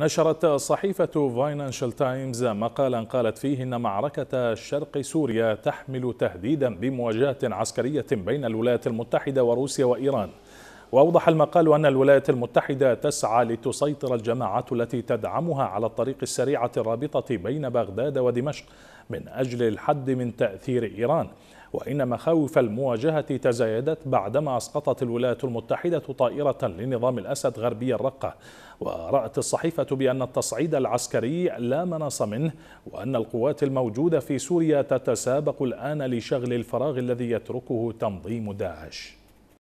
نشرت صحيفة فاينانشال تايمز مقالا قالت فيه إن معركة شرق سوريا تحمل تهديدا بمواجهة عسكرية بين الولايات المتحدة وروسيا وإيران وأوضح المقال أن الولايات المتحدة تسعى لتسيطر الجماعات التي تدعمها على الطريق السريعة الرابطة بين بغداد ودمشق من أجل الحد من تأثير إيران وإن مخاوف المواجهة تزايدت بعدما أسقطت الولايات المتحدة طائرة لنظام الأسد غربي الرقة ورأت الصحيفة بأن التصعيد العسكري لا مناص منه وأن القوات الموجودة في سوريا تتسابق الآن لشغل الفراغ الذي يتركه تنظيم داعش